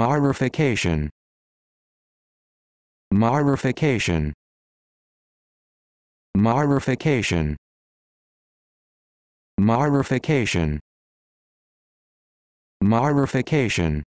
Marification. Marification. Marification. Marification. Marification.